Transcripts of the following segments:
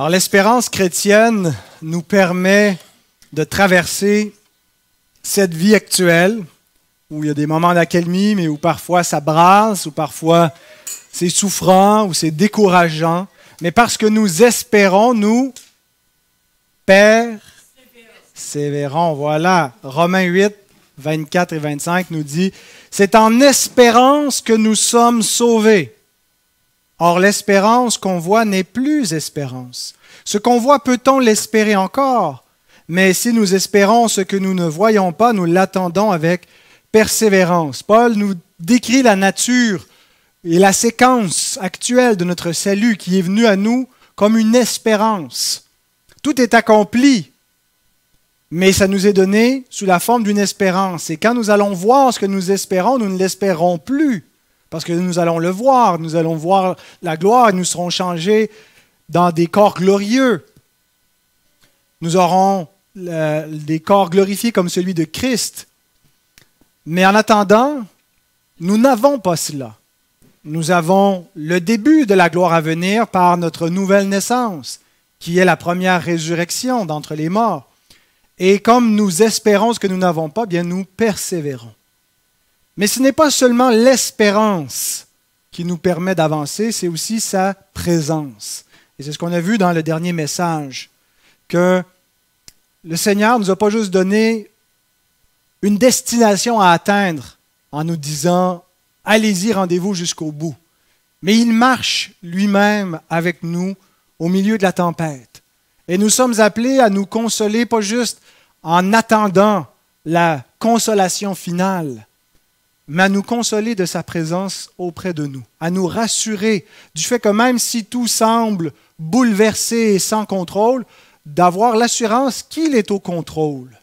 Alors l'espérance chrétienne nous permet de traverser cette vie actuelle où il y a des moments d'accalmie, mais où parfois ça brasse, ou parfois c'est souffrant, ou c'est décourageant, mais parce que nous espérons, nous, Père, sévérons. Voilà, Romains 8, 24 et 25 nous dit, c'est en espérance que nous sommes sauvés. Or, l'espérance qu'on voit n'est plus espérance. Ce qu'on voit, peut-on l'espérer encore Mais si nous espérons ce que nous ne voyons pas, nous l'attendons avec persévérance. Paul nous décrit la nature et la séquence actuelle de notre salut qui est venu à nous comme une espérance. Tout est accompli, mais ça nous est donné sous la forme d'une espérance. Et quand nous allons voir ce que nous espérons, nous ne l'espérons plus. Parce que nous allons le voir, nous allons voir la gloire, nous serons changés dans des corps glorieux. Nous aurons des corps glorifiés comme celui de Christ. Mais en attendant, nous n'avons pas cela. Nous avons le début de la gloire à venir par notre nouvelle naissance, qui est la première résurrection d'entre les morts. Et comme nous espérons ce que nous n'avons pas, bien nous persévérons. Mais ce n'est pas seulement l'espérance qui nous permet d'avancer, c'est aussi sa présence. Et c'est ce qu'on a vu dans le dernier message, que le Seigneur ne nous a pas juste donné une destination à atteindre en nous disant, allez-y, rendez-vous jusqu'au bout. Mais il marche lui-même avec nous au milieu de la tempête. Et nous sommes appelés à nous consoler, pas juste en attendant la consolation finale, mais à nous consoler de sa présence auprès de nous, à nous rassurer du fait que même si tout semble bouleversé et sans contrôle, d'avoir l'assurance qu'il est au contrôle,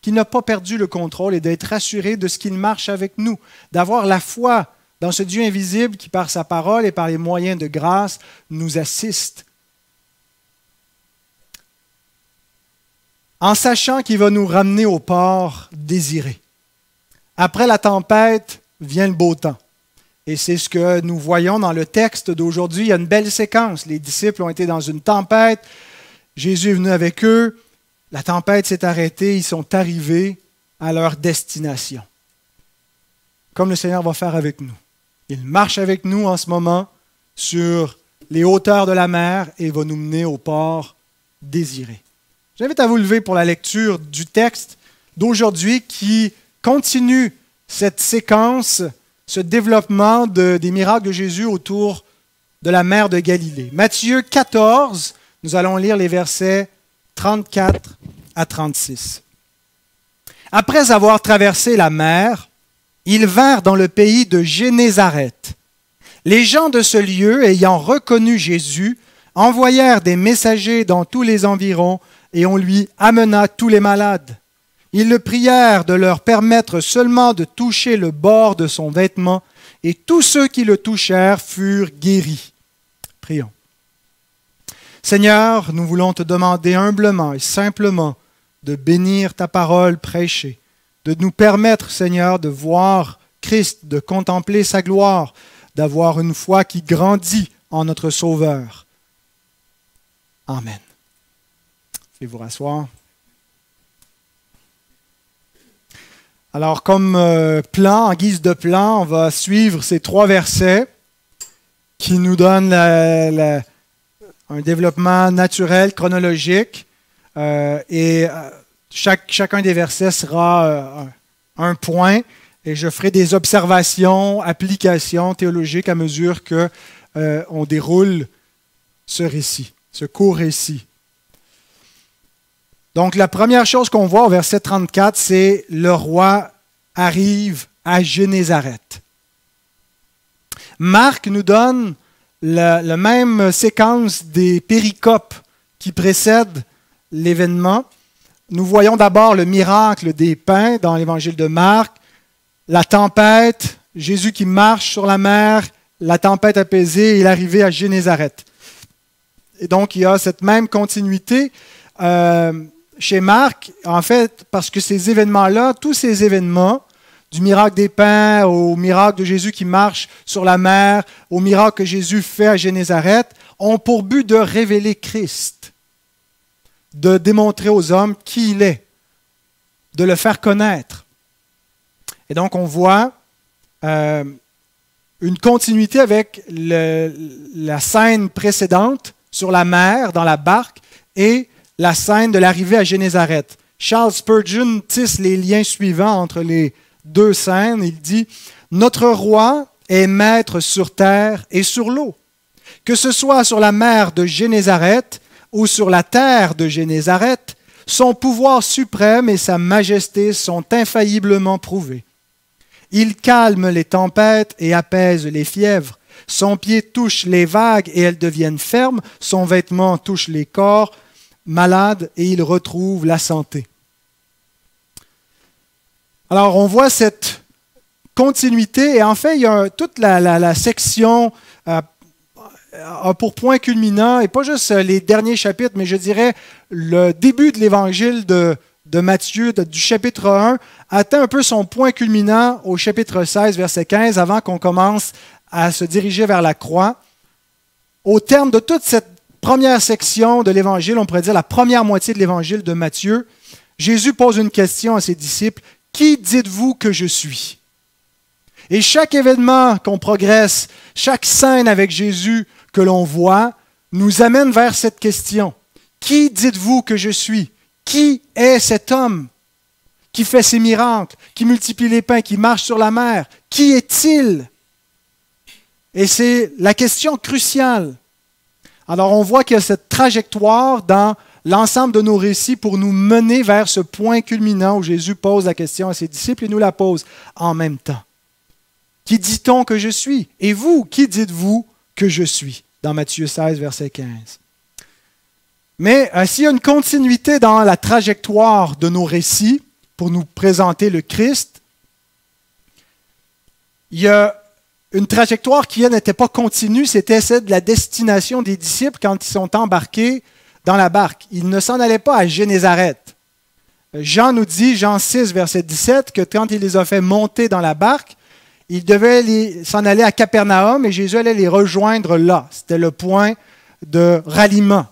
qu'il n'a pas perdu le contrôle et d'être rassuré de ce qu'il marche avec nous, d'avoir la foi dans ce Dieu invisible qui, par sa parole et par les moyens de grâce, nous assiste. En sachant qu'il va nous ramener au port désiré. Après la tempête vient le beau temps. Et c'est ce que nous voyons dans le texte d'aujourd'hui. Il y a une belle séquence. Les disciples ont été dans une tempête. Jésus est venu avec eux. La tempête s'est arrêtée. Ils sont arrivés à leur destination. Comme le Seigneur va faire avec nous. Il marche avec nous en ce moment sur les hauteurs de la mer et va nous mener au port désiré. J'invite à vous lever pour la lecture du texte d'aujourd'hui qui continue cette séquence, ce développement des miracles de Jésus autour de la mer de Galilée. Matthieu 14, nous allons lire les versets 34 à 36. Après avoir traversé la mer, ils vinrent dans le pays de Génézareth. Les gens de ce lieu, ayant reconnu Jésus, envoyèrent des messagers dans tous les environs et on lui amena tous les malades ils le prièrent de leur permettre seulement de toucher le bord de son vêtement, et tous ceux qui le touchèrent furent guéris. Prions. Seigneur, nous voulons te demander humblement et simplement de bénir ta parole prêchée, de nous permettre, Seigneur, de voir Christ, de contempler sa gloire, d'avoir une foi qui grandit en notre Sauveur. Amen. Je vous rasseoir. Alors comme euh, plan, en guise de plan, on va suivre ces trois versets qui nous donnent un développement naturel, chronologique. Euh, et euh, chacun des versets sera un point. Et je ferai des observations, applications théologiques à mesure que on déroule ce récit, ce court récit donc la première chose qu'on voit au verset 34, c'est le roi arrive à Génézareth. Marc nous donne la, même séquence des péricopes qui précèdent l'événement. Nous voyons d'abord le miracle des pains dans l'évangile de Marc, la tempête, Jésus qui marche sur la mer, la tempête apaisée et il l'arrivée à Génézareth. Et donc il y a cette même continuité. Euh, chez Marc, en fait, parce que ces événements-là, tous ces événements, du miracle des pains au miracle de Jésus qui marche sur la mer, au miracle que Jésus fait à Génézareth, ont pour but de révéler Christ, de démontrer aux hommes qui il est, de le faire connaître. Et donc on voit euh, une continuité avec la scène précédente sur la mer, dans la barque, et la scène de l'arrivée à Génézareth. Charles Spurgeon tisse les liens suivants entre les deux scènes. Il dit Notre roi est maître sur terre et sur l'eau. Que ce soit sur la mer de Génézareth ou sur la terre de Génézareth, son pouvoir suprême et sa majesté sont infailliblement prouvés. Il calme les tempêtes et apaise les fièvres. Son pied touche les vagues et elles deviennent fermes. Son vêtement touche les corps malade et il retrouve la santé. Alors on voit cette continuité et en fait il y a toute la, section euh, pour point culminant, et pas juste les derniers chapitres, mais je dirais le début de l'évangile de, de Matthieu, du chapitre 1, atteint un peu son point culminant au chapitre 16, verset 15, avant qu'on commence à se diriger vers la croix. Au terme de toute cette première section de l'Évangile, on pourrait dire la première moitié de l'Évangile de Matthieu, Jésus pose une question à ses disciples. Qui dites-vous que je suis Et chaque événement qu'on progresse, chaque scène avec Jésus que l'on voit, nous amène vers cette question. Qui dites-vous que je suis Qui est cet homme qui fait ses miracles, qui multiplie les pains, qui marche sur la mer Qui est-il Et c'est la question cruciale alors on voit qu'il y a cette trajectoire dans l'ensemble de nos récits pour nous mener vers ce point culminant où Jésus pose la question à ses disciples et nous la pose en même temps. Qui dit-on que je suis Et vous, qui dites-vous que je suis Dans Matthieu 16, verset 15. Mais s'il y a une continuité dans la trajectoire de nos récits pour nous présenter le Christ, il y a une trajectoire qui n'était pas continue, c'était celle de la destination des disciples quand ils sont embarqués dans la barque. Ils ne s'en allaient pas à Génézareth. Jean nous dit, Jean 6, verset 17, que quand il les a fait monter dans la barque, ils devaient s'en aller à Capernaum et Jésus allait les rejoindre là. C'était le point de ralliement.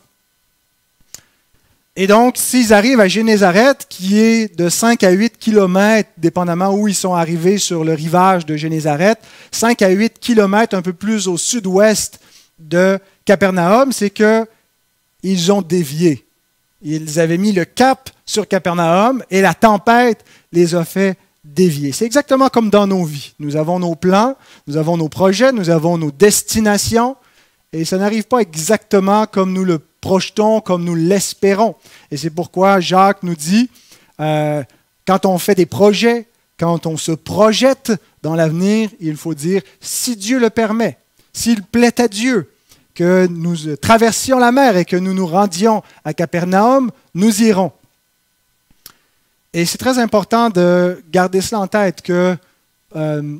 Et donc, s'ils arrivent à Génézareth, qui est de 5 à 8 kilomètres, dépendamment où ils sont arrivés sur le rivage de Génézareth, 5 à 8 kilomètres un peu plus au sud-ouest de Capernaum, c'est que ils ont dévié. Ils avaient mis le cap sur Capernaum et la tempête les a fait dévier. C'est exactement comme dans nos vies. Nous avons nos plans, nous avons nos projets, nous avons nos destinations et ça n'arrive pas exactement comme nous le projetons comme nous l'espérons. Et c'est pourquoi Jacques nous dit, euh, quand on fait des projets, quand on se projette dans l'avenir, il faut dire, si Dieu le permet, s'il plaît à Dieu que nous traversions la mer et que nous nous rendions à Capernaum, nous irons. Et c'est très important de garder cela en tête que euh,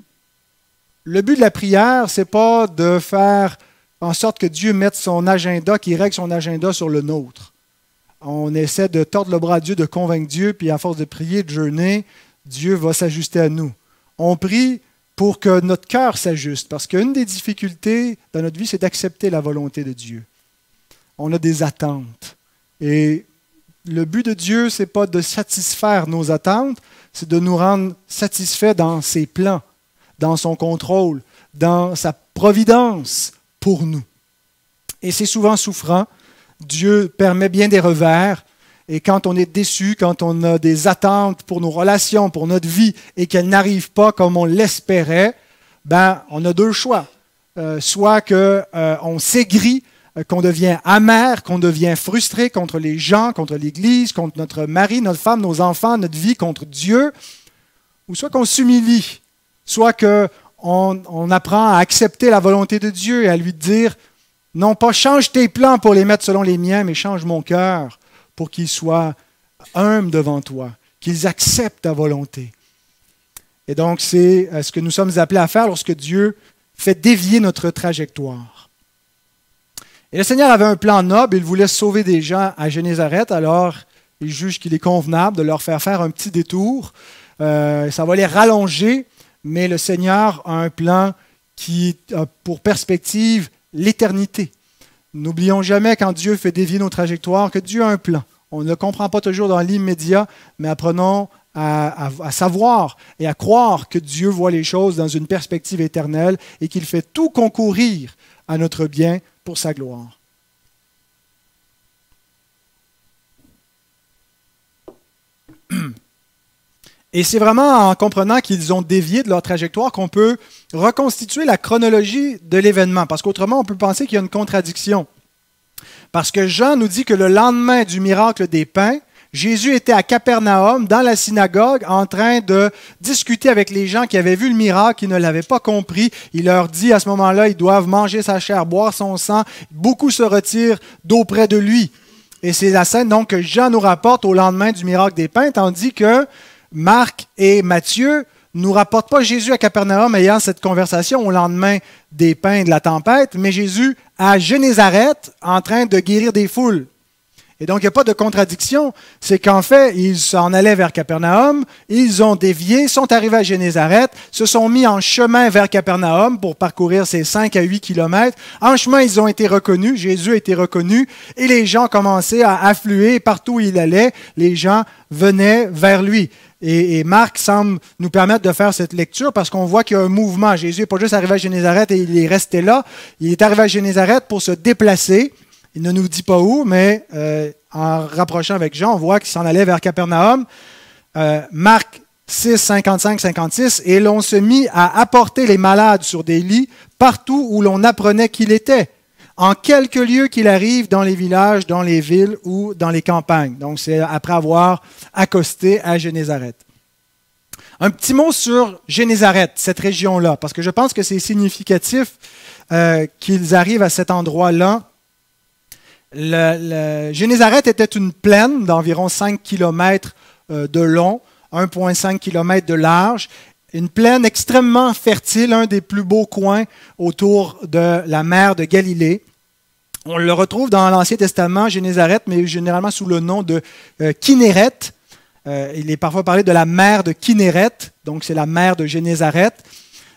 le but de la prière, c'est pas de faire en sorte que Dieu mette son agenda, qu'il règle son agenda sur le nôtre. On essaie de tordre le bras à Dieu, de convaincre Dieu, puis à force de prier, de jeûner, Dieu va s'ajuster à nous. On prie pour que notre cœur s'ajuste, parce qu'une des difficultés dans notre vie, c'est d'accepter la volonté de Dieu. On a des attentes. Et le but de Dieu, ce n'est pas de satisfaire nos attentes, c'est de nous rendre satisfaits dans ses plans, dans son contrôle, dans sa providence nous. Et c'est souvent souffrant. Dieu permet bien des revers. Et quand on est déçu, quand on a des attentes pour nos relations, pour notre vie, et qu'elles n'arrivent pas comme on l'espérait, ben, on a deux choix. Euh, soit qu'on euh, s'aigrit, euh, qu'on devient amer, qu'on devient frustré contre les gens, contre l'Église, contre notre mari, notre femme, nos enfants, notre vie, contre Dieu, ou soit qu'on s'humilie, soit que on, apprend à accepter la volonté de Dieu et à lui dire, non pas change tes plans pour les mettre selon les miens, mais change mon cœur pour qu'ils soient humbles devant toi, qu'ils acceptent ta volonté. Et donc c'est euh, ce que nous sommes appelés à faire lorsque Dieu fait dévier notre trajectoire. Et le Seigneur avait un plan noble, il voulait sauver des gens à Génézareth, alors il juge qu'il est convenable de leur faire faire un petit détour. Euh, ça va les rallonger mais le Seigneur a un plan qui a pour perspective l'éternité. N'oublions jamais quand Dieu fait dévier nos trajectoires que Dieu a un plan. On ne le comprend pas toujours dans l'immédiat, mais apprenons à, à, savoir et à croire que Dieu voit les choses dans une perspective éternelle et qu'il fait tout concourir à notre bien pour sa gloire. Et c'est vraiment en comprenant qu'ils ont dévié de leur trajectoire qu'on peut reconstituer la chronologie de l'événement, parce qu'autrement, on peut penser qu'il y a une contradiction. Parce que Jean nous dit que le lendemain du miracle des pains, Jésus était à Capernaum, dans la synagogue, en train de discuter avec les gens qui avaient vu le miracle, qui ne l'avaient pas compris. Il leur dit à ce moment-là, ils doivent manger sa chair, boire son sang. Beaucoup se retirent d'auprès de lui. Et c'est la scène donc, que Jean nous rapporte au lendemain du miracle des pains, tandis que Marc et Matthieu nous rapportent pas Jésus à Capernaum ayant cette conversation au lendemain des pains de la tempête, mais Jésus à Génézareth en train de guérir des foules. Et donc, il n'y a pas de contradiction. C'est qu'en fait, ils s'en allaient vers Capernaum, ils ont dévié, sont arrivés à Génézareth, se sont mis en chemin vers Capernaum pour parcourir ces 5 à 8 kilomètres. En chemin, ils ont été reconnus, Jésus a été reconnu, et les gens commençaient à affluer partout où il allait. Les gens venaient vers lui. Et, Marc semble nous permettre de faire cette lecture parce qu'on voit qu'il y a un mouvement. Jésus n'est pas juste arrivé à Génézareth et il est resté là. Il est arrivé à Génézareth pour se déplacer. Il ne nous dit pas où, mais euh, en rapprochant avec Jean, on voit qu'il s'en allait vers Capernaum. Euh, Marc 6, 55, 56, et l'on se mit à apporter les malades sur des lits partout où l'on apprenait qu'il était en quelques lieux qu'il arrive dans les villages, dans les villes ou dans les campagnes. Donc, c'est après avoir accosté à Génézareth. Un petit mot sur Génézareth, cette région-là, parce que je pense que c'est significatif euh, qu'ils arrivent à cet endroit-là. Le, était une plaine d'environ 5 km euh, de long, 1,5 km de large une plaine extrêmement fertile, un des plus beaux coins autour de la mer de Galilée. On le retrouve dans l'Ancien Testament, Génézaret, mais généralement sous le nom de euh, Kinéret. Euh, il est parfois parlé de la mer de Kinéret, donc c'est la mer de Génézaret.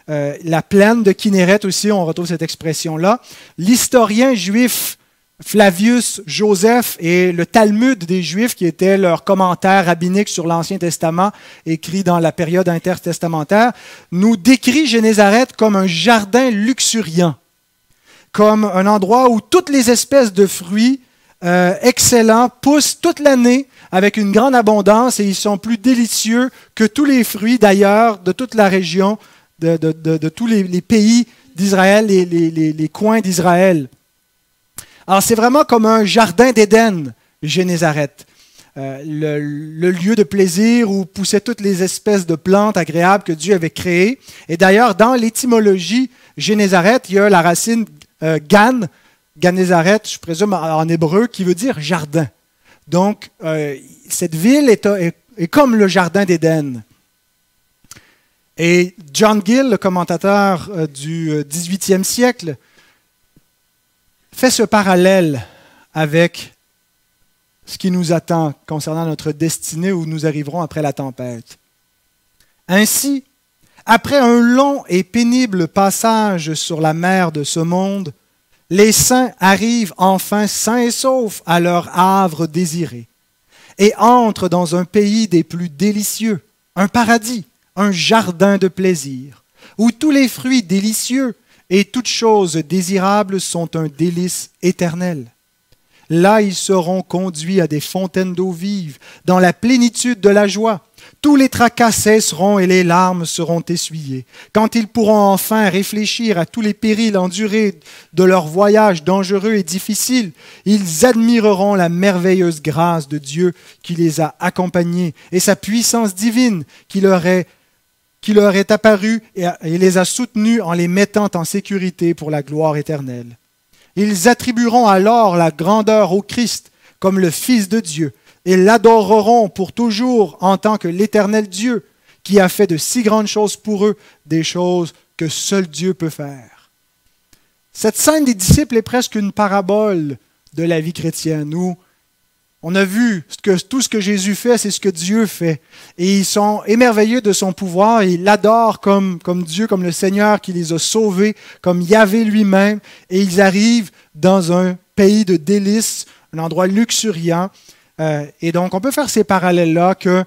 Euh, la plaine de Kinéret aussi, on retrouve cette expression-là. L'historien juif Flavius Joseph et le Talmud des Juifs, qui était leur commentaire rabbinique sur l'Ancien Testament, écrit dans la période intertestamentaire, nous décrit Génézareth comme un jardin luxuriant, comme un endroit où toutes les espèces de fruits euh, excellents poussent toute l'année avec une grande abondance et ils sont plus délicieux que tous les fruits d'ailleurs de toute la région, de, tous les, pays d'Israël, et les coins d'Israël. Alors c'est vraiment comme un jardin d'Éden, Génézareth. Euh, le, lieu de plaisir où poussaient toutes les espèces de plantes agréables que Dieu avait créées. Et d'ailleurs, dans l'étymologie Génézareth, il y a la racine euh, Gan, Ganézareth, je présume en hébreu, qui veut dire jardin. Donc, euh, cette ville est, est, comme le jardin d'Éden. Et John Gill, le commentateur du 18e siècle, fait ce parallèle avec ce qui nous attend concernant notre destinée où nous arriverons après la tempête. Ainsi, après un long et pénible passage sur la mer de ce monde, les saints arrivent enfin sains et saufs à leur havre désiré et entrent dans un pays des plus délicieux, un paradis, un jardin de plaisir, où tous les fruits délicieux et toutes choses désirables sont un délice éternel. Là, ils seront conduits à des fontaines d'eau vive, dans la plénitude de la joie. Tous les tracas cesseront et les larmes seront essuyées. Quand ils pourront enfin réfléchir à tous les périls endurés de leur voyage dangereux et difficile, ils admireront la merveilleuse grâce de Dieu qui les a accompagnés et sa puissance divine qui leur est qui leur est apparu et, les a soutenus en les mettant en sécurité pour la gloire éternelle. Ils attribueront alors la grandeur au Christ comme le Fils de Dieu et l'adoreront pour toujours en tant que l'Éternel Dieu qui a fait de si grandes choses pour eux, des choses que seul Dieu peut faire. Cette scène des disciples est presque une parabole de la vie chrétienne où on a vu que tout ce que Jésus fait, c'est ce que Dieu fait. Et ils sont émerveillés de son pouvoir. ils l'adorent comme, Dieu, comme le Seigneur qui les a sauvés, comme Yahvé lui-même. Et ils arrivent dans un pays de délices, un endroit luxuriant. Euh, et donc, on peut faire ces parallèles-là que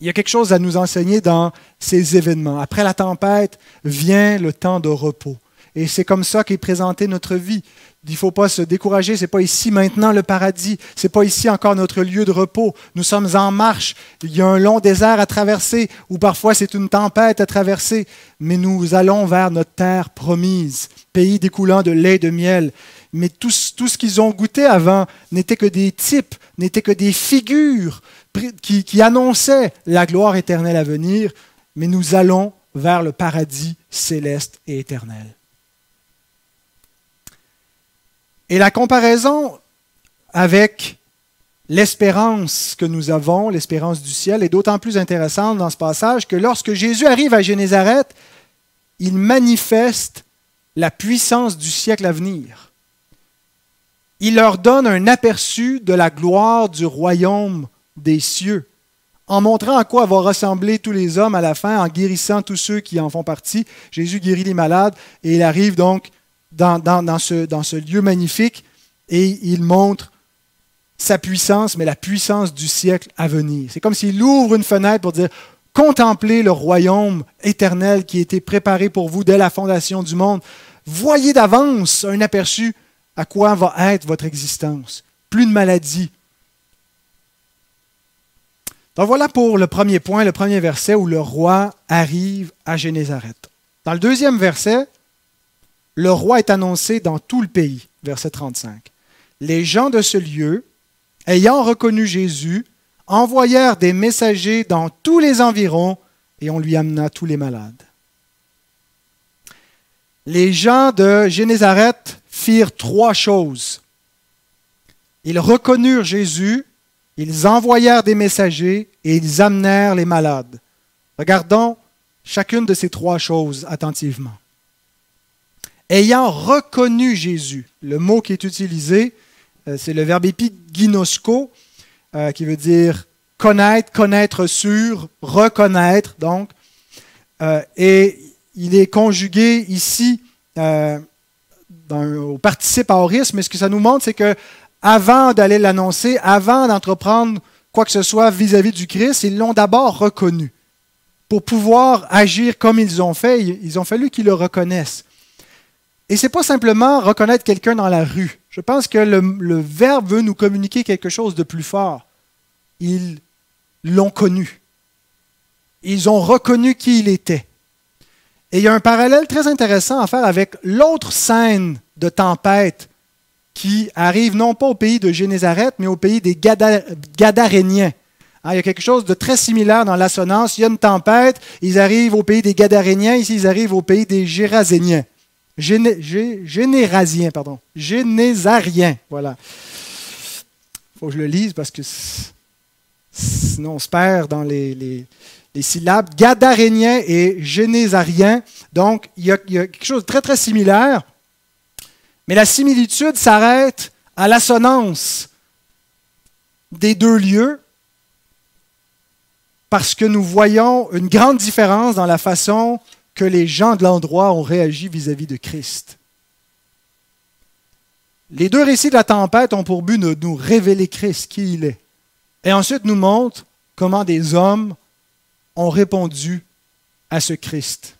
il y a quelque chose à nous enseigner dans ces événements. Après la tempête vient le temps de repos. Et c'est comme ça qu'est présentée notre vie. Il ne faut pas se décourager, ce n'est pas ici maintenant le paradis, ce n'est pas ici encore notre lieu de repos. Nous sommes en marche, il y a un long désert à traverser, ou parfois c'est une tempête à traverser, mais nous allons vers notre terre promise, pays découlant de lait et de miel. Mais tout, ce qu'ils ont goûté avant n'était que des types, n'était que des figures qui annonçaient la gloire éternelle à venir, mais nous allons vers le paradis céleste et éternel. Et la comparaison avec l'espérance que nous avons, l'espérance du ciel, est d'autant plus intéressante dans ce passage que lorsque Jésus arrive à Génézareth, il manifeste la puissance du siècle à venir. Il leur donne un aperçu de la gloire du royaume des cieux, en montrant à quoi vont ressembler tous les hommes à la fin, en guérissant tous ceux qui en font partie. Jésus guérit les malades et il arrive donc dans, ce, lieu magnifique et il montre sa puissance, mais la puissance du siècle à venir. C'est comme s'il ouvre une fenêtre pour dire, contemplez le royaume éternel qui a été préparé pour vous dès la fondation du monde. Voyez d'avance un aperçu à quoi va être votre existence. Plus de maladies. Donc voilà pour le premier point, le premier verset où le roi arrive à Génézareth. Dans le deuxième verset, le roi est annoncé dans tout le pays. Verset 35. Les gens de ce lieu, ayant reconnu Jésus, envoyèrent des messagers dans tous les environs et on lui amena tous les malades. Les gens de Génézareth firent trois choses. Ils reconnurent Jésus, ils envoyèrent des messagers et ils amenèrent les malades. Regardons chacune de ces trois choses attentivement ayant reconnu Jésus. Le mot qui est utilisé, euh, c'est le verbe épiginosco, euh, qui veut dire connaître, connaître sur, reconnaître, donc. Euh, et il est conjugué ici au participe aoriste, mais ce que ça nous montre, c'est que avant d'aller l'annoncer, avant d'entreprendre quoi que ce soit vis-à-vis -vis du Christ, ils l'ont d'abord reconnu. Pour pouvoir agir comme ils ont fait, ils ont fallu qu'ils le reconnaissent. Et c'est pas simplement reconnaître quelqu'un dans la rue. Je pense que le, Verbe veut nous communiquer quelque chose de plus fort. Ils l'ont connu. Ils ont reconnu qui il était. Et il y a un parallèle très intéressant à faire avec l'autre scène de tempête qui arrive non pas au pays de Génézareth, mais au pays des Gadaréniens. Hein, il y a quelque chose de très similaire dans l'assonance. Il y a une tempête, ils arrivent au pays des Gadaréniens, ici ils arrivent au pays des Géraséniens générasien, pardon, génésarien, voilà. faut que je le lise parce que sinon on se perd dans les, les, syllabes. Gadarénien et génésarien, donc il y, a, il y a quelque chose de très très similaire, mais la similitude s'arrête à l'assonance des deux lieux, parce que nous voyons une grande différence dans la façon que les gens de l'endroit ont réagi vis-à-vis de Christ. Les deux récits de la tempête ont pour but de nous révéler Christ, qui il est, et ensuite nous montrent comment des hommes ont répondu à ce Christ.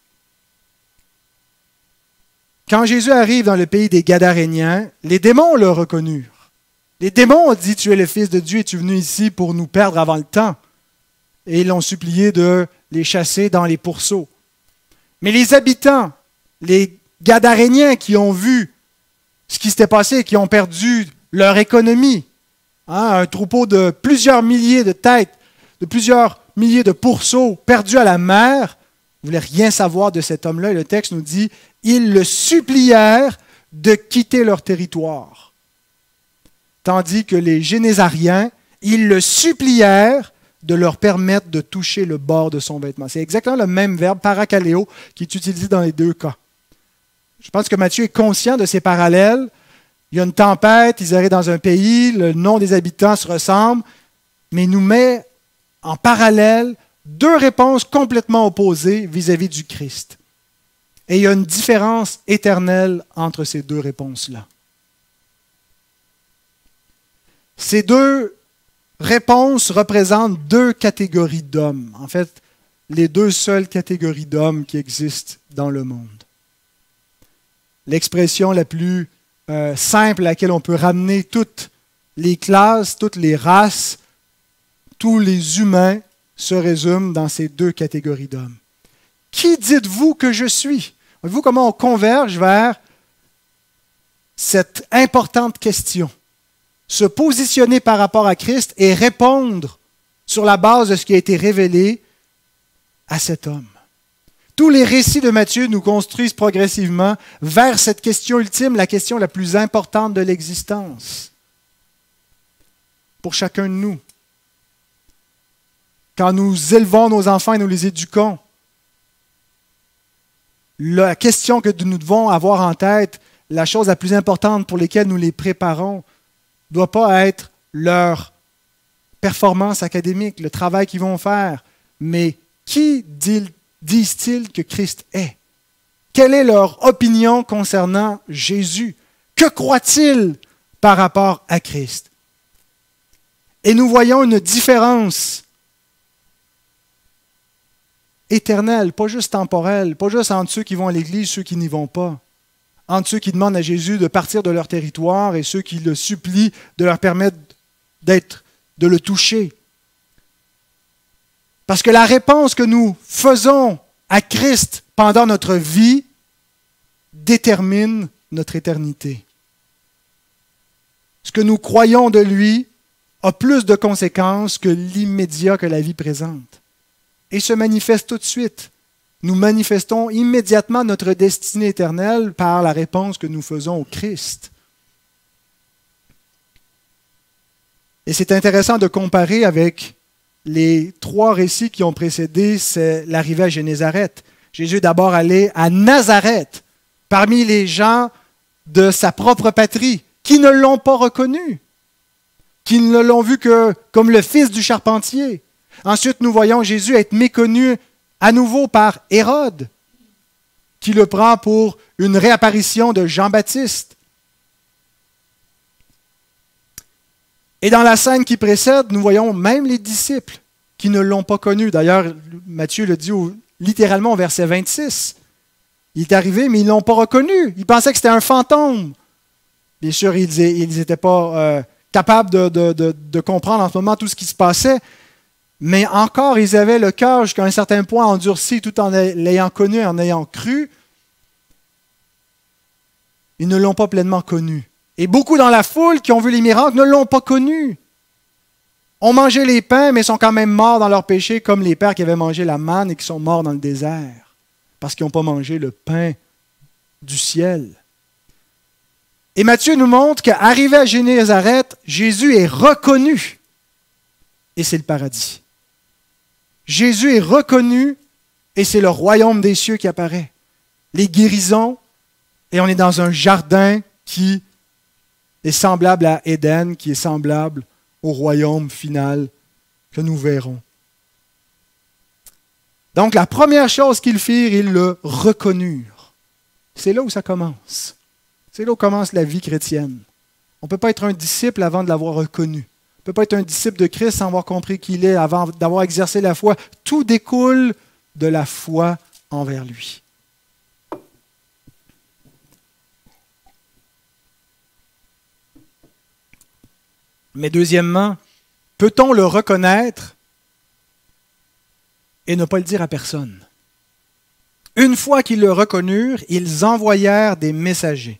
Quand Jésus arrive dans le pays des Gadaréniens, les démons le reconnurent. Les démons ont dit, tu es le Fils de Dieu et tu es venu ici pour nous perdre avant le temps. Et ils l'ont supplié de les chasser dans les pourceaux. Mais les habitants, les Gadaréniens qui ont vu ce qui s'était passé, qui ont perdu leur économie, hein, un troupeau de plusieurs milliers de têtes, de plusieurs milliers de pourceaux perdus à la mer, ne voulaient rien savoir de cet homme-là. Et le texte nous dit, ils le supplièrent de quitter leur territoire. Tandis que les Génésariens, ils le supplièrent de leur permettre de toucher le bord de son vêtement. C'est exactement le même verbe paracaléo qui est utilisé dans les deux cas. Je pense que Matthieu est conscient de ces parallèles. Il y a une tempête, ils arrivent dans un pays, le nom des habitants se ressemble, mais il nous met en parallèle deux réponses complètement opposées vis-à-vis -vis du Christ. Et il y a une différence éternelle entre ces deux réponses-là. Ces deux réponse représente deux catégories d'hommes. En fait, les deux seules catégories d'hommes qui existent dans le monde. L'expression la plus euh, simple à laquelle on peut ramener toutes les classes, toutes les races, tous les humains se résument dans ces deux catégories d'hommes. Qui dites-vous que je suis Voyez-vous comment on converge vers cette importante question se positionner par rapport à Christ et répondre sur la base de ce qui a été révélé à cet homme. Tous les récits de Matthieu nous construisent progressivement vers cette question ultime, la question la plus importante de l'existence pour chacun de nous. Quand nous élevons nos enfants et nous les éduquons, la question que nous devons avoir en tête, la chose la plus importante pour laquelle nous les préparons, doit pas être leur performance académique, le travail qu'ils vont faire, mais qui disent-ils que Christ est Quelle est leur opinion concernant Jésus Que croient-ils par rapport à Christ Et nous voyons une différence éternelle, pas juste temporelle, pas juste entre ceux qui vont à l'Église, ceux qui n'y vont pas entre ceux qui demandent à Jésus de partir de leur territoire et ceux qui le supplient de leur permettre d'être, de le toucher. Parce que la réponse que nous faisons à Christ pendant notre vie détermine notre éternité. Ce que nous croyons de lui a plus de conséquences que l'immédiat que la vie présente et se manifeste tout de suite nous manifestons immédiatement notre destinée éternelle par la réponse que nous faisons au Christ. Et c'est intéressant de comparer avec les trois récits qui ont précédé l'arrivée à Génézareth. Jésus d'abord allé à Nazareth, parmi les gens de sa propre patrie, qui ne l'ont pas reconnu, qui ne l'ont vu que comme le fils du charpentier. Ensuite, nous voyons Jésus être méconnu à nouveau par Hérode, qui le prend pour une réapparition de Jean-Baptiste. Et dans la scène qui précède, nous voyons même les disciples qui ne l'ont pas connu. D'ailleurs, Matthieu le dit littéralement au verset 26. Il est arrivé, mais ils ne l'ont pas reconnu. Ils pensaient que c'était un fantôme. Bien sûr, ils n'étaient pas euh, capables de comprendre en ce moment tout ce qui se passait, mais encore, ils avaient le cœur jusqu'à un certain point endurci tout en l'ayant connu, en ayant cru. Ils ne l'ont pas pleinement connu. Et beaucoup dans la foule qui ont vu les miracles ne l'ont pas connu. Ont mangé les pains, mais sont quand même morts dans leur péché, comme les pères qui avaient mangé la manne et qui sont morts dans le désert, parce qu'ils n'ont pas mangé le pain du ciel. Et Matthieu nous montre qu'arrivé à Jérusalem, Jésus est reconnu. Et c'est le paradis. Jésus est reconnu et c'est le royaume des cieux qui apparaît. Les guérisons, et on est dans un jardin qui est semblable à Éden, qui est semblable au royaume final que nous verrons. Donc la première chose qu'ils firent, ils le reconnurent. C'est là où ça commence. C'est là où commence la vie chrétienne. On ne peut pas être un disciple avant de l'avoir reconnu ne peut pas être un disciple de Christ sans avoir compris qu'il est, avant d'avoir exercé la foi. Tout découle de la foi envers lui. Mais deuxièmement, peut-on le reconnaître et ne pas le dire à personne? Une fois qu'ils le reconnurent, ils envoyèrent des messagers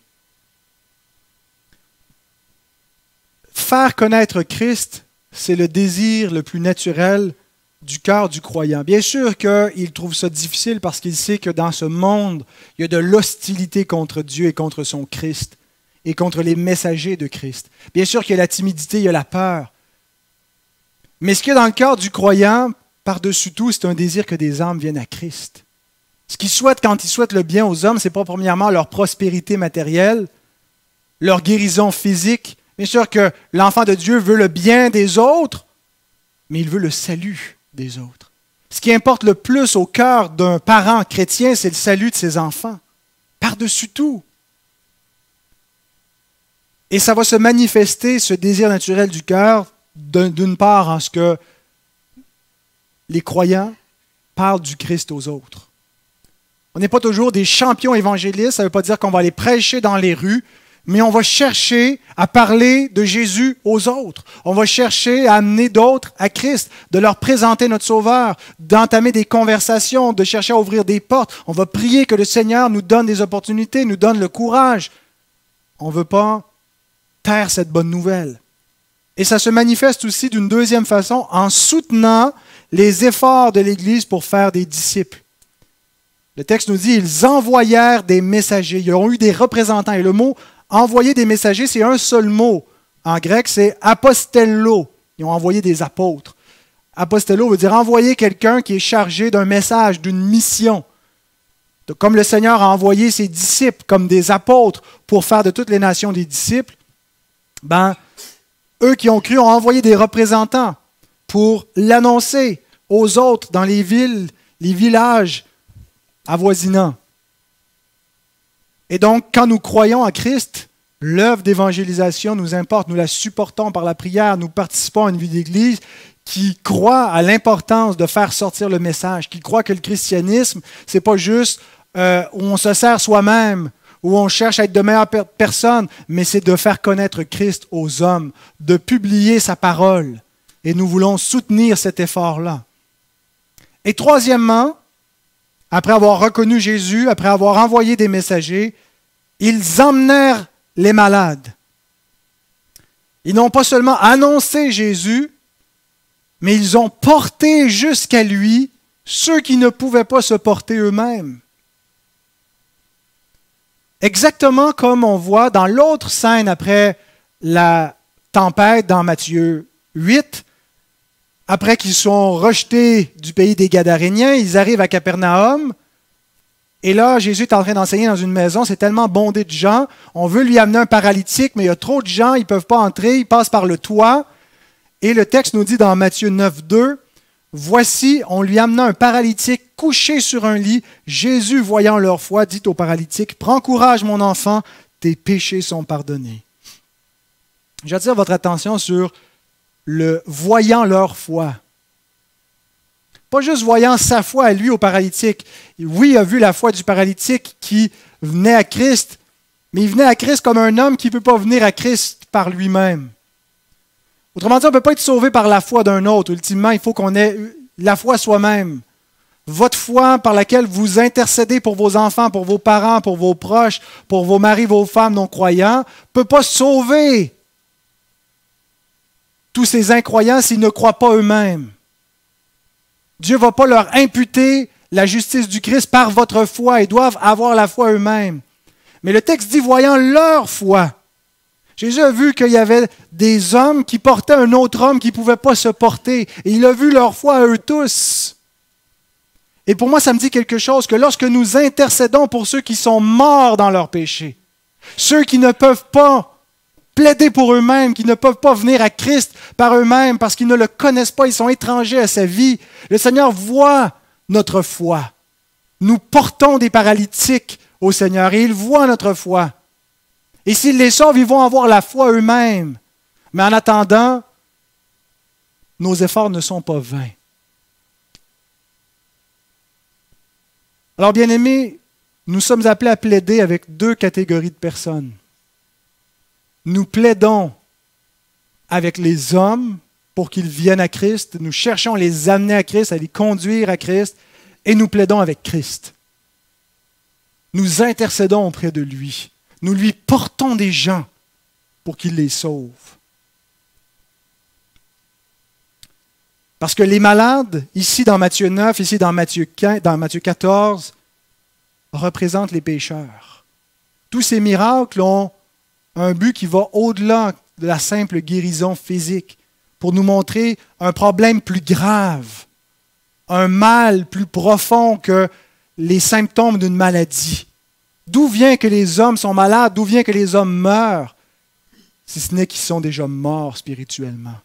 faire connaître Christ, c'est le désir le plus naturel du cœur du croyant. Bien sûr qu'il trouve ça difficile parce qu'il sait que dans ce monde, il y a de l'hostilité contre Dieu et contre son Christ et contre les messagers de Christ. Bien sûr qu'il y a la timidité, il y a la peur. Mais ce qu'il y a dans le cœur du croyant, par-dessus tout, c'est un désir que des âmes viennent à Christ. Ce qu'ils souhaitent quand ils souhaitent le bien aux hommes, ce n'est pas premièrement leur prospérité matérielle, leur guérison physique, Bien sûr que l'enfant de Dieu veut le bien des autres, mais il veut le salut des autres. Ce qui importe le plus au cœur d'un parent chrétien, c'est le salut de ses enfants, par-dessus tout. Et ça va se manifester, ce désir naturel du cœur, d'une part en ce que les croyants parlent du Christ aux autres. On n'est pas toujours des champions évangélistes, ça ne veut pas dire qu'on va aller prêcher dans les rues, mais on va chercher à parler de Jésus aux autres. On va chercher à amener d'autres à Christ, de leur présenter notre Sauveur, d'entamer des conversations, de chercher à ouvrir des portes. On va prier que le Seigneur nous donne des opportunités, nous donne le courage. On ne veut pas taire cette bonne nouvelle. Et ça se manifeste aussi d'une deuxième façon en soutenant les efforts de l'Église pour faire des disciples. Le texte nous dit, ils envoyèrent des messagers, ils ont eu des représentants. Et le mot Envoyer des messagers, c'est un seul mot. En grec, c'est apostello. Ils ont envoyé des apôtres. Apostello veut dire envoyer quelqu'un qui est chargé d'un message, d'une mission. Comme le Seigneur a envoyé ses disciples comme des apôtres pour faire de toutes les nations des disciples, ben, eux qui ont cru ont envoyé des représentants pour l'annoncer aux autres dans les villes, les villages avoisinants. Et donc, quand nous croyons à Christ, l'œuvre d'évangélisation nous importe, nous la supportons par la prière, nous participons à une vie d'Église qui croit à l'importance de faire sortir le message, qui croit que le christianisme, c'est pas juste euh, où on se sert soi-même, où on cherche à être de meilleures personnes, mais c'est de faire connaître Christ aux hommes, de publier sa parole. Et nous voulons soutenir cet effort-là. Et troisièmement, après avoir reconnu Jésus, après avoir envoyé des messagers, ils emmenèrent les malades. Ils n'ont pas seulement annoncé Jésus, mais ils ont porté jusqu'à lui ceux qui ne pouvaient pas se porter eux-mêmes. Exactement comme on voit dans l'autre scène après la tempête dans Matthieu 8, après qu'ils sont rejetés du pays des Gadaréniens, ils arrivent à Capernaum. Et là, Jésus est en train d'enseigner dans une maison, c'est tellement bondé de gens. On veut lui amener un paralytique, mais il y a trop de gens, ils ne peuvent pas entrer, ils passent par le toit. Et le texte nous dit dans Matthieu 9, 2, Voici, on lui amena un paralytique couché sur un lit. Jésus, voyant leur foi, dit au paralytique, Prends courage, mon enfant, tes péchés sont pardonnés. J'attire votre attention sur le voyant leur foi. Pas juste voyant sa foi à lui au paralytique. Oui, il a vu la foi du paralytique qui venait à Christ, mais il venait à Christ comme un homme qui ne peut pas venir à Christ par lui-même. Autrement dit, on ne peut pas être sauvé par la foi d'un autre. Ultimement, il faut qu'on ait la foi soi-même. Votre foi par laquelle vous intercédez pour vos enfants, pour vos parents, pour vos proches, pour vos maris, vos femmes non croyants, ne peut pas sauver tous ces incroyants s'ils ne croient pas eux-mêmes. Dieu ne va pas leur imputer la justice du Christ par votre foi. Ils doivent avoir la foi eux-mêmes. Mais le texte dit, voyant leur foi. Jésus a vu qu'il y avait des hommes qui portaient un autre homme qui ne pouvait pas se porter. Et il a vu leur foi à eux tous. Et pour moi, ça me dit quelque chose que lorsque nous intercédons pour ceux qui sont morts dans leur péché, ceux qui ne peuvent pas plaider pour eux-mêmes, qui ne peuvent pas venir à Christ par eux-mêmes parce qu'ils ne le connaissent pas, ils sont étrangers à sa vie. Le Seigneur voit notre foi. Nous portons des paralytiques au Seigneur et il voit notre foi. Et s'ils les sauve, ils vont avoir la foi eux-mêmes. Mais en attendant, nos efforts ne sont pas vains. Alors, bien-aimés, nous sommes appelés à plaider avec deux catégories de personnes. Nous plaidons avec les hommes pour qu'ils viennent à Christ. Nous cherchons à les amener à Christ, à les conduire à Christ. Et nous plaidons avec Christ. Nous intercédons auprès de lui. Nous lui portons des gens pour qu'il les sauve. Parce que les malades, ici dans Matthieu 9, ici dans Matthieu, dans 14, représentent les pécheurs. Tous ces miracles ont un but qui va au-delà de la simple guérison physique, pour nous montrer un problème plus grave, un mal plus profond que les symptômes d'une maladie. D'où vient que les hommes sont malades, d'où vient que les hommes meurent, si ce n'est qu'ils sont déjà morts spirituellement.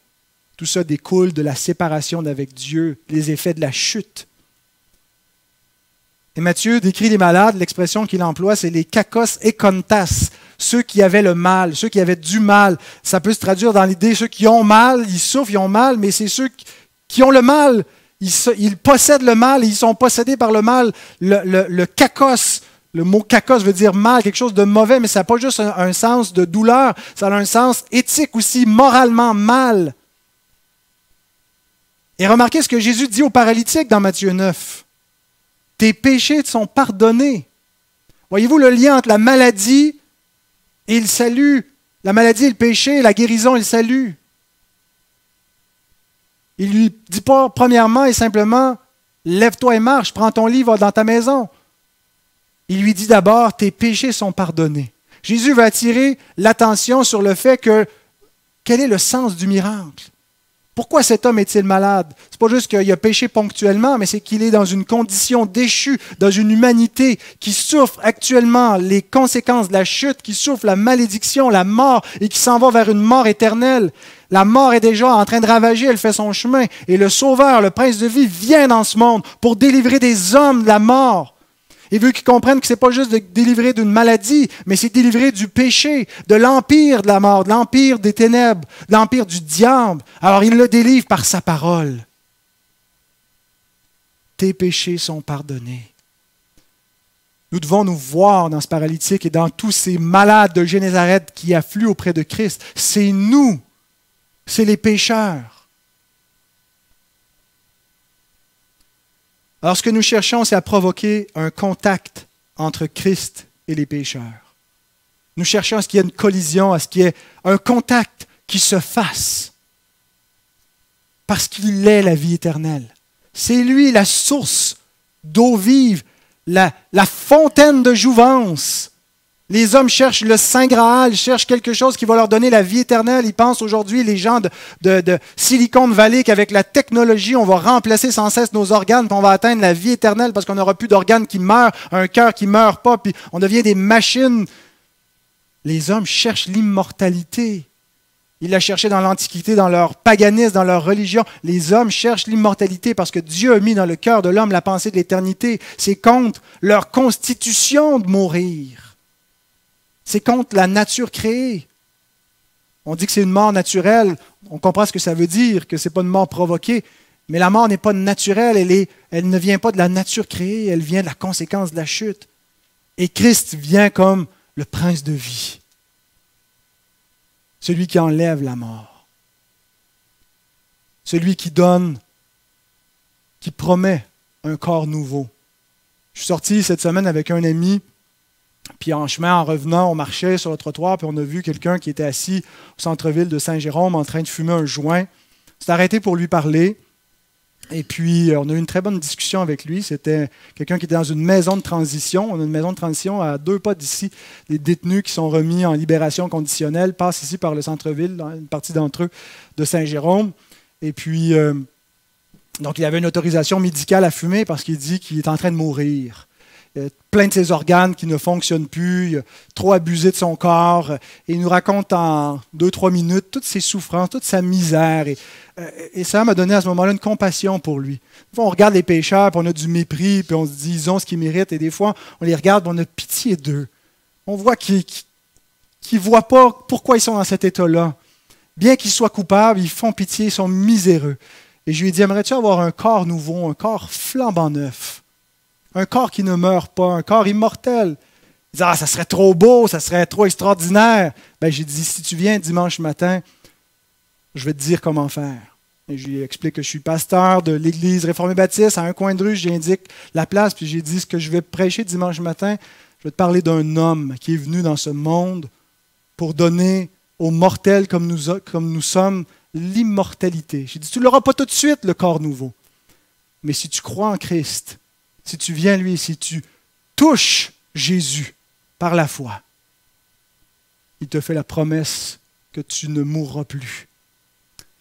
Tout ça découle de la séparation avec Dieu, les effets de la chute. Et Matthieu décrit les malades, l'expression qu'il emploie, c'est les cacos et contas, ceux qui avaient le mal, ceux qui avaient du mal. Ça peut se traduire dans l'idée, ceux qui ont mal, ils souffrent, ils ont mal, mais c'est ceux qui ont le mal. Ils, possèdent le mal, ils sont possédés par le mal. Le, cacos, le mot cacos veut dire mal, quelque chose de mauvais, mais ça n'a pas juste un, sens de douleur, ça a un sens éthique aussi, moralement mal. Et remarquez ce que Jésus dit aux paralytiques dans Matthieu 9. Tes péchés sont pardonnés. Voyez-vous le lien entre la maladie et il salue la maladie le péché, la guérison il salue. Il lui dit pas premièrement et simplement lève-toi et marche, prends ton livre dans ta maison. Il lui dit d'abord tes péchés sont pardonnés. Jésus veut attirer l'attention sur le fait que quel est le sens du miracle pourquoi cet homme est-il malade C'est pas juste qu'il a péché ponctuellement, mais c'est qu'il est dans une condition déchue, dans une humanité qui souffre actuellement les conséquences de la chute, qui souffre la malédiction, la mort, et qui s'en va vers une mort éternelle. La mort est déjà en train de ravager, elle fait son chemin, et le Sauveur, le Prince de vie, vient dans ce monde pour délivrer des hommes de la mort. Il veut qu'ils comprennent que ce n'est pas juste de délivrer d'une maladie, mais c'est délivrer du péché, de l'empire de la mort, de l'empire des ténèbres, de l'empire du diable. Alors il le délivre par sa parole. Tes péchés sont pardonnés. Nous devons nous voir dans ce paralytique et dans tous ces malades de Génézareth qui affluent auprès de Christ. C'est nous, c'est les pécheurs Alors ce que nous cherchons, c'est à provoquer un contact entre Christ et les pécheurs. Nous cherchons à ce qu'il y ait une collision, à ce qu'il y ait un contact qui se fasse. Parce qu'il est la vie éternelle. C'est lui la source d'eau vive, la, la fontaine de jouvence les hommes cherchent le Saint Graal, cherchent quelque chose qui va leur donner la vie éternelle. Ils pensent aujourd'hui, les gens de, Silicon Valley, qu'avec la technologie, on va remplacer sans cesse nos organes, puis on va atteindre la vie éternelle parce qu'on n'aura plus d'organes qui meurent, un cœur qui ne meurt pas, puis on devient des machines. Les hommes cherchent l'immortalité. Ils la cherchaient dans l'Antiquité, dans leur paganisme, dans leur religion. Les hommes cherchent l'immortalité parce que Dieu a mis dans le cœur de l'homme la pensée de l'éternité. C'est contre leur constitution de mourir. C'est contre la nature créée. On dit que c'est une mort naturelle. On comprend ce que ça veut dire, que ce n'est pas une mort provoquée. Mais la mort n'est pas naturelle. Elle, est, elle ne vient pas de la nature créée. Elle vient de la conséquence de la chute. Et Christ vient comme le prince de vie. Celui qui enlève la mort. Celui qui donne, qui promet un corps nouveau. Je suis sorti cette semaine avec un ami puis en chemin, en revenant, on marchait sur le trottoir, puis on a vu quelqu'un qui était assis au centre-ville de Saint-Jérôme en train de fumer un joint. On s'est arrêté pour lui parler. Et puis, euh, on a eu une très bonne discussion avec lui. C'était quelqu'un qui était dans une maison de transition. On a une maison de transition à deux pas d'ici. Les détenus qui sont remis en libération conditionnelle passent ici par le centre-ville, une partie d'entre eux de Saint-Jérôme. Et puis, euh, donc, il avait une autorisation médicale à fumer parce qu'il dit qu'il est en train de mourir. Euh, plein de ses organes qui ne fonctionnent plus, trop abusé de son corps. Et euh, il nous raconte en deux, trois minutes toutes ses souffrances, toute sa misère. Et, euh, ça m'a donné à ce moment-là une compassion pour lui. on regarde les pécheurs, puis on a du mépris, puis on se dit, ils ont ce qu'ils méritent. Et des fois, on les regarde, on a pitié d'eux. On voit qu'ils ne voient pas pourquoi ils sont dans cet état-là. Bien qu'ils soient coupables, ils font pitié, ils sont miséreux. Et je lui ai dit, aimerais-tu avoir un corps nouveau, un corps flambant neuf? un corps qui ne meurt pas, un corps immortel. Il dit, ah, ça serait trop beau, ça serait trop extraordinaire. Ben, j'ai dit, si tu viens dimanche matin, je vais te dire comment faire. Et je lui explique que je suis pasteur de l'Église réformée baptiste à un coin de rue, j'indique la place, puis j'ai dit ce que je vais prêcher dimanche matin. Je vais te parler d'un homme qui est venu dans ce monde pour donner aux mortels comme nous, comme nous sommes l'immortalité. J'ai dit, tu ne l'auras pas tout de suite, le corps nouveau. Mais si tu crois en Christ, si tu viens à lui, si tu touches Jésus par la foi, il te fait la promesse que tu ne mourras plus.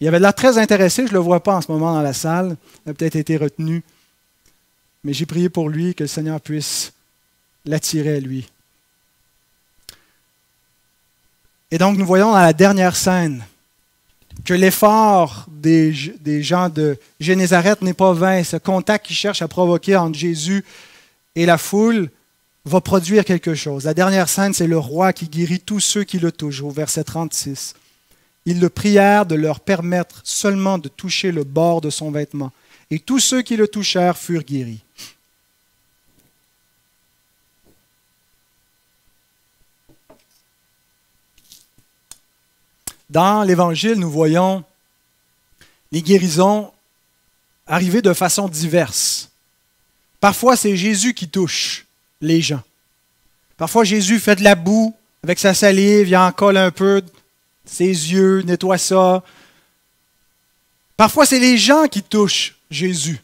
Il y avait l'air très intéressé, je ne le vois pas en ce moment dans la salle, il a peut-être été retenu, mais j'ai prié pour lui que le Seigneur puisse l'attirer à lui. Et donc nous voyons dans la dernière scène, que l'effort des, gens de Génézareth n'est pas vain. Ce contact qu'ils cherchent à provoquer entre Jésus et la foule va produire quelque chose. La dernière scène, c'est le roi qui guérit tous ceux qui le touchent, au verset 36. Ils le prièrent de leur permettre seulement de toucher le bord de son vêtement. Et tous ceux qui le touchèrent furent guéris. Dans l'Évangile, nous voyons les guérisons arriver de façon diverse. Parfois, c'est Jésus qui touche les gens. Parfois, Jésus fait de la boue avec sa salive, il en colle un peu, ses yeux, nettoie ça. Parfois, c'est les gens qui touchent Jésus.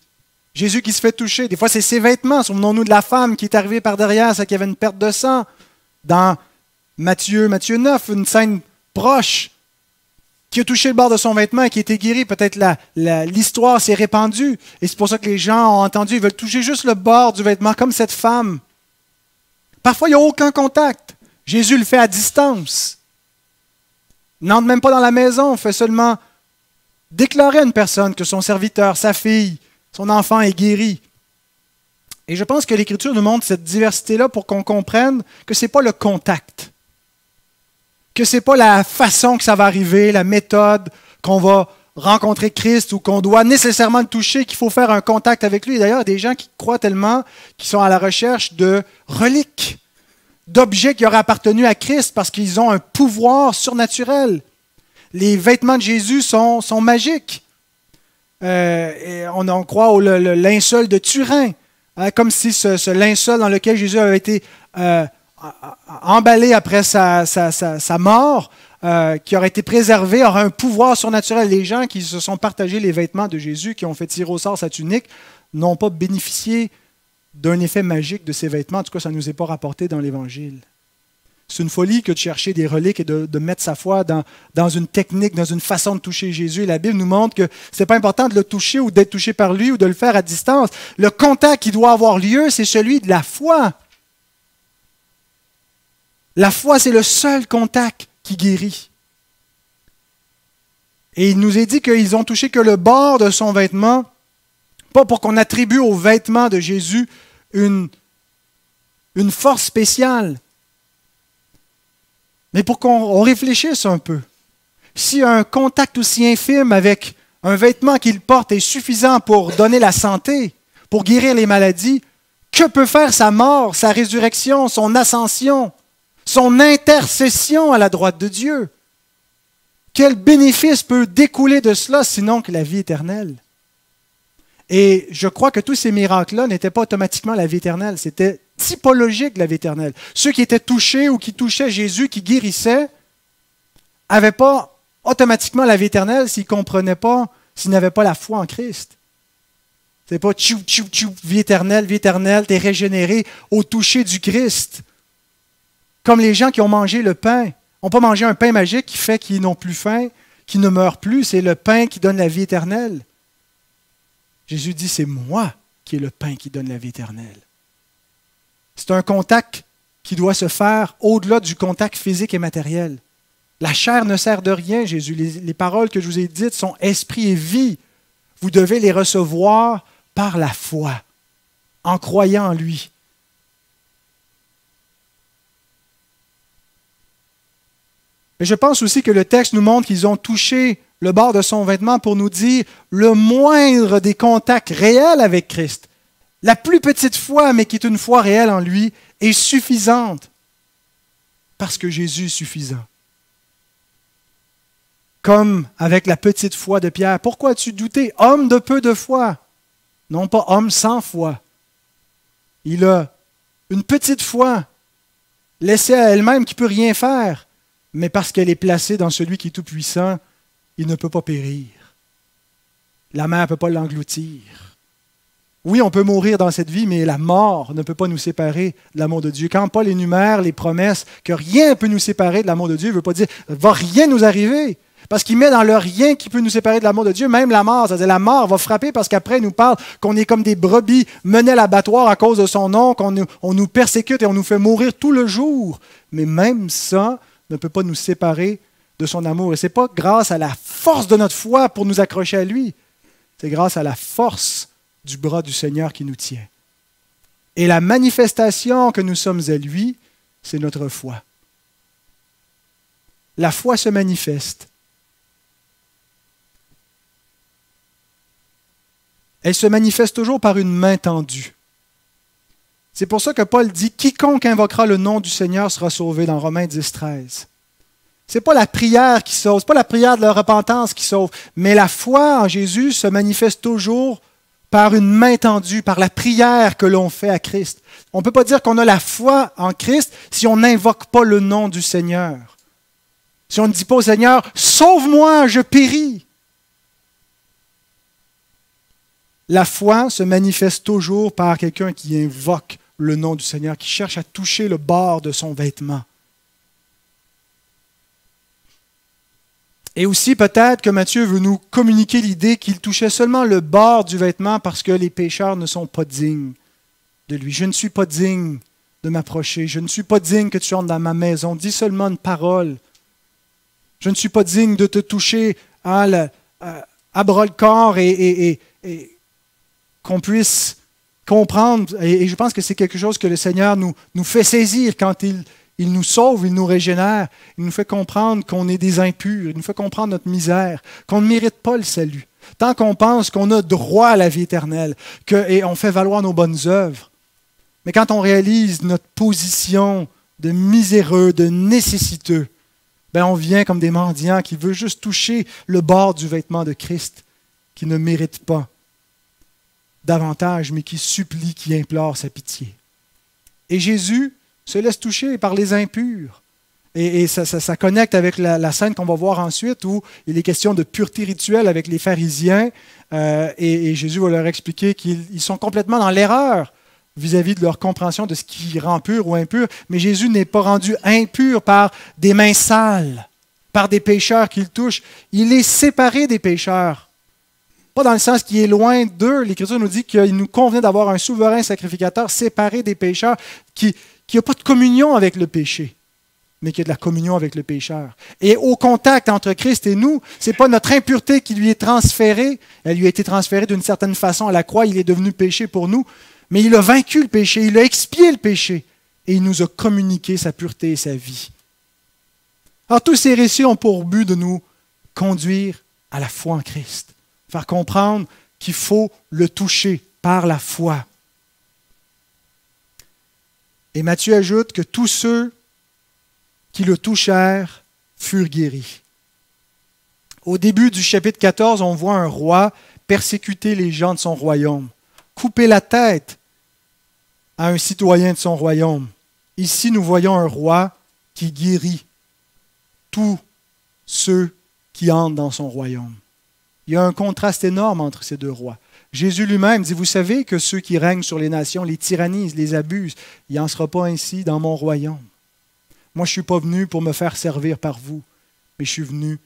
Jésus qui se fait toucher. Des fois, c'est ses vêtements. Souvenons-nous de la femme qui est arrivée par derrière, ça qui avait une perte de sang. Dans Matthieu, Matthieu 9, une scène proche qui a touché le bord de son vêtement et qui a été guéri. Peut-être l'histoire s'est répandue. Et c'est pour ça que les gens ont entendu, ils veulent toucher juste le bord du vêtement, comme cette femme. Parfois, il n'y a aucun contact. Jésus le fait à distance. N'entre même pas dans la maison, fait seulement déclarer à une personne que son serviteur, sa fille, son enfant est guéri. Et je pense que l'Écriture nous montre cette diversité-là pour qu'on comprenne que ce n'est pas le contact que ce n'est pas la façon que ça va arriver, la méthode qu'on va rencontrer Christ ou qu'on doit nécessairement toucher, qu'il faut faire un contact avec lui. D'ailleurs, il y a des gens qui croient tellement, qu'ils sont à la recherche de reliques, d'objets qui auraient appartenu à Christ parce qu'ils ont un pouvoir surnaturel. Les vêtements de Jésus sont, sont magiques. Euh, on en croit au linceul de Turin, hein, comme si ce, linceul dans lequel Jésus avait été euh, emballé après sa, mort, euh, qui aurait été préservé, aura un pouvoir surnaturel. Les gens qui se sont partagés les vêtements de Jésus, qui ont fait tirer au sort sa tunique, n'ont pas bénéficié d'un effet magique de ces vêtements. En tout cas, ça ne nous est pas rapporté dans l'Évangile. C'est une folie que de chercher des reliques et de, mettre sa foi dans, dans, une technique, dans une façon de toucher Jésus. La Bible nous montre que ce n'est pas important de le toucher ou d'être touché par lui ou de le faire à distance. Le contact qui doit avoir lieu, c'est celui de la foi. La foi, c'est le seul contact qui guérit. Et il nous est dit qu'ils ont touché que le bord de son vêtement, pas pour qu'on attribue au vêtement de Jésus une, une force spéciale, mais pour qu'on réfléchisse un peu. Si un contact aussi infime avec un vêtement qu'il porte est suffisant pour donner la santé, pour guérir les maladies, que peut faire sa mort, sa résurrection, son ascension son intercession à la droite de Dieu. Quel bénéfice peut découler de cela sinon que la vie éternelle Et je crois que tous ces miracles-là n'étaient pas automatiquement la vie éternelle, c'était typologique la vie éternelle. Ceux qui étaient touchés ou qui touchaient Jésus, qui guérissaient, n'avaient pas automatiquement la vie éternelle s'ils ne comprenaient pas, s'ils n'avaient pas la foi en Christ. Ce C'est pas tchou, tchou, tchou, vie éternelle, vie éternelle, t'es régénéré au toucher du Christ. Comme les gens qui ont mangé le pain, n'ont pas mangé un pain magique qui fait qu'ils n'ont plus faim, qu'ils ne meurent plus, c'est le pain qui donne la vie éternelle. Jésus dit, c'est moi qui ai le pain qui donne la vie éternelle. C'est un contact qui doit se faire au-delà du contact physique et matériel. La chair ne sert de rien, Jésus. les, paroles que je vous ai dites sont esprit et vie. Vous devez les recevoir par la foi, en croyant en lui. Mais je pense aussi que le texte nous montre qu'ils ont touché le bord de son vêtement pour nous dire le moindre des contacts réels avec Christ, la plus petite foi, mais qui est une foi réelle en lui, est suffisante parce que Jésus est suffisant. Comme avec la petite foi de Pierre. Pourquoi as-tu douté, homme de peu de foi Non pas homme sans foi. Il a une petite foi laissée à elle-même qui ne peut rien faire mais parce qu'elle est placée dans celui qui est tout-puissant, il ne peut pas périr. La mer ne peut pas l'engloutir. Oui, on peut mourir dans cette vie, mais la mort ne peut pas nous séparer de l'amour de Dieu. Quand Paul énumère les promesses que rien ne peut nous séparer de l'amour de Dieu, il ne veut pas dire va rien nous arriver. Parce qu'il met dans le rien qui peut nous séparer de l'amour de Dieu, même la mort. C'est-à-dire la mort va frapper parce qu'après, il nous parle qu'on est comme des brebis menées à l'abattoir à cause de son nom, qu'on nous, nous persécute et on nous fait mourir tout le jour. Mais même ça, ne peut pas nous séparer de son amour. Et ce n'est pas grâce à la force de notre foi pour nous accrocher à lui, c'est grâce à la force du bras du Seigneur qui nous tient. Et la manifestation que nous sommes à lui, c'est notre foi. La foi se manifeste. Elle se manifeste toujours par une main tendue. C'est pour ça que Paul dit Quiconque invoquera le nom du Seigneur sera sauvé dans Romains 10, 13. Ce n'est pas la prière qui sauve, ce n'est pas la prière de la repentance qui sauve, mais la foi en Jésus se manifeste toujours par une main tendue, par la prière que l'on fait à Christ. On ne peut pas dire qu'on a la foi en Christ si on n'invoque pas le nom du Seigneur. Si on ne dit pas au Seigneur, sauve-moi, je péris. La foi se manifeste toujours par quelqu'un qui invoque le nom du Seigneur, qui cherche à toucher le bord de son vêtement. Et aussi peut-être que Matthieu veut nous communiquer l'idée qu'il touchait seulement le bord du vêtement parce que les pécheurs ne sont pas dignes de lui. Je ne suis pas digne de m'approcher. Je ne suis pas digne que tu entres dans ma maison. Dis seulement une parole. Je ne suis pas digne de te toucher hein, euh, à, bras le corps et qu'on puisse comprendre, et, je pense que c'est quelque chose que le Seigneur nous, fait saisir quand il, nous sauve, il nous régénère, il nous fait comprendre qu'on est des impurs, il nous fait comprendre notre misère, qu'on ne mérite pas le salut. Tant qu'on pense qu'on a droit à la vie éternelle et on fait valoir nos bonnes œuvres. Mais quand on réalise notre position de miséreux, de nécessiteux, ben on vient comme des mendiants qui veulent juste toucher le bord du vêtement de Christ, qui ne mérite pas davantage, mais qui supplie, qui implore sa pitié. Et Jésus se laisse toucher par les impurs. Et, ça, connecte avec la, scène qu'on va voir ensuite où il est question de pureté rituelle avec les pharisiens. Euh, et, et, Jésus va leur expliquer qu'ils sont complètement dans l'erreur vis-à-vis de leur compréhension de ce qui rend pur ou impur. Mais Jésus n'est pas rendu impur par des mains sales, par des pécheurs qu'il touche. Il est séparé des pécheurs. Pas dans le sens qui est loin d'eux. L'Écriture nous dit qu'il nous convenait d'avoir un souverain sacrificateur séparé des pécheurs qui n'a pas de communion avec le péché mais qui a de la communion avec le pécheur. Et au contact entre Christ et nous, ce n'est pas notre impureté qui lui est transférée, elle lui a été transférée d'une certaine façon à la croix, il est devenu péché pour nous, mais il a vaincu le péché, il a expié le péché, et il nous a communiqué sa pureté et sa vie. Alors tous ces récits ont pour but de nous conduire à la foi en Christ faire comprendre qu'il faut le toucher par la foi. Et Matthieu ajoute que tous ceux qui le touchèrent furent guéris. Au début du chapitre 14, on voit un roi persécuter les gens de son royaume, couper la tête à un citoyen de son royaume. Ici, nous voyons un roi qui guérit tous ceux qui entrent dans son royaume. Il y a un contraste énorme entre ces deux rois. Jésus lui-même dit, vous savez que ceux qui règnent sur les nations les tyrannisent, les abusent. Il n'en sera pas ainsi dans mon royaume. Moi, je ne suis pas venu pour me faire servir par vous, mais je suis venu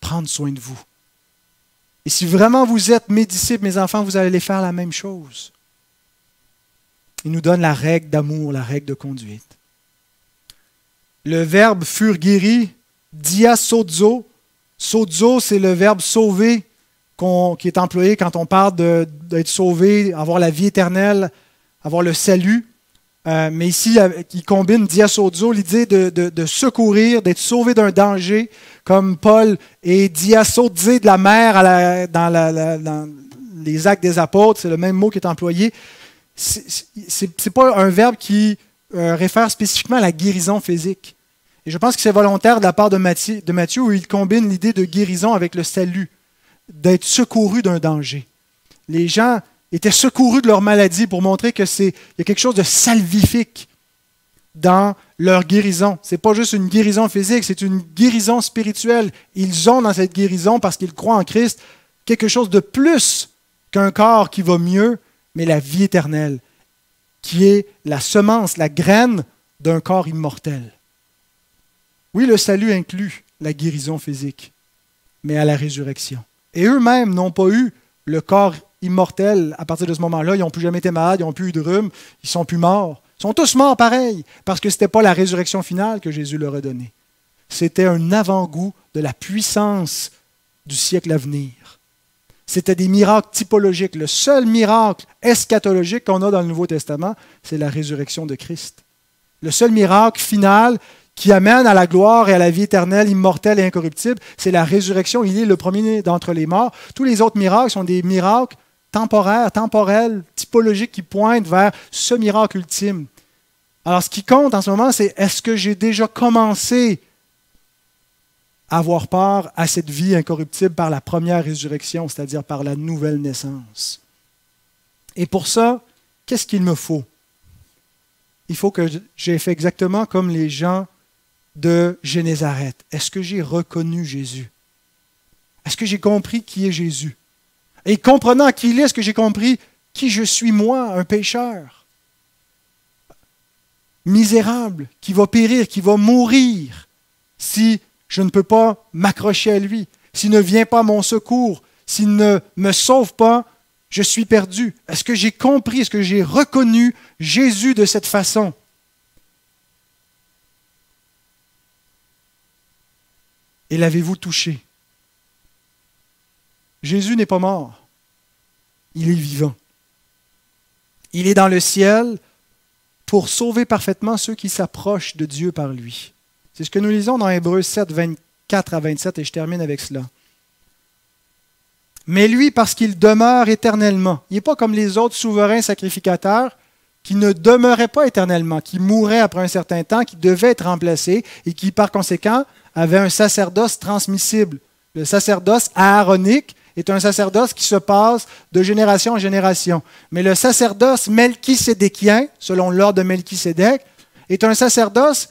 prendre soin de vous. Et si vraiment vous êtes mes disciples, mes enfants, vous allez les faire la même chose. Il nous donne la règle d'amour, la règle de conduite. Le verbe guéri, dia sozo. Sozo, c'est le verbe sauver, qui est employé quand on parle d'être sauvé, avoir la vie éternelle, avoir le salut. Euh, mais ici, euh, il combine diasodzo, l'idée de, de, secourir, d'être sauvé d'un danger, comme Paul et dit de la mer à dans, la, dans, les actes des apôtres, c'est le même mot qui est employé. Ce n'est pas un verbe qui euh, réfère spécifiquement à la guérison physique. Et je pense que c'est volontaire de la part de Matthieu où il combine l'idée de guérison avec le salut d'être secourus d'un danger. Les gens étaient secourus de leur maladie pour montrer que c'est y a quelque chose de salvifique dans leur guérison. Ce n'est pas juste une guérison physique, c'est une guérison spirituelle. Ils ont dans cette guérison, parce qu'ils croient en Christ, quelque chose de plus qu'un corps qui va mieux, mais la vie éternelle, qui est la semence, la graine d'un corps immortel. Oui, le salut inclut la guérison physique, mais à la résurrection. Et eux-mêmes n'ont pas eu le corps immortel à partir de ce moment-là. Ils n'ont plus jamais été malades, ils n'ont plus eu de rhume, ils sont plus morts. Ils sont tous morts pareil, parce que ce n'était pas la résurrection finale que Jésus leur a donnée. C'était un avant-goût de la puissance du siècle à venir. C'était des miracles typologiques. Le seul miracle eschatologique qu'on a dans le Nouveau Testament, c'est la résurrection de Christ. Le seul miracle final, qui amène à la gloire et à la vie éternelle, immortelle et incorruptible. C'est la résurrection. Il est le premier d'entre les morts. Tous les autres miracles sont des miracles temporaires, temporels, typologiques qui pointent vers ce miracle ultime. Alors, ce qui compte en ce moment, c'est est-ce que j'ai déjà commencé à avoir peur à cette vie incorruptible par la première résurrection, c'est-à-dire par la nouvelle naissance? Et pour ça, qu'est-ce qu'il me faut? Il faut que j'ai fait exactement comme les gens de Génézareth. Est-ce que j'ai reconnu Jésus? Est-ce que j'ai compris qui est Jésus? Et comprenant qui il est, est-ce que j'ai compris qui je suis moi, un pécheur? Misérable, qui va périr, qui va mourir si je ne peux pas m'accrocher à lui, s'il ne vient pas à mon secours, s'il ne me sauve pas, je suis perdu. Est-ce que j'ai compris, est-ce que j'ai reconnu Jésus de cette façon? et l'avez-vous touché Jésus n'est pas mort. Il est vivant. Il est dans le ciel pour sauver parfaitement ceux qui s'approchent de Dieu par lui. C'est ce que nous lisons dans Hébreux 7, 24 à 27, et je termine avec cela. Mais lui, parce qu'il demeure éternellement, il n'est pas comme les autres souverains sacrificateurs qui ne demeuraient pas éternellement, qui mouraient après un certain temps, qui devaient être remplacés et qui, par conséquent, avait un sacerdoce transmissible. Le sacerdoce aaronique est un sacerdoce qui se passe de génération en génération. Mais le sacerdoce melchisédechien, selon l'ordre de Melchisédek, est un sacerdoce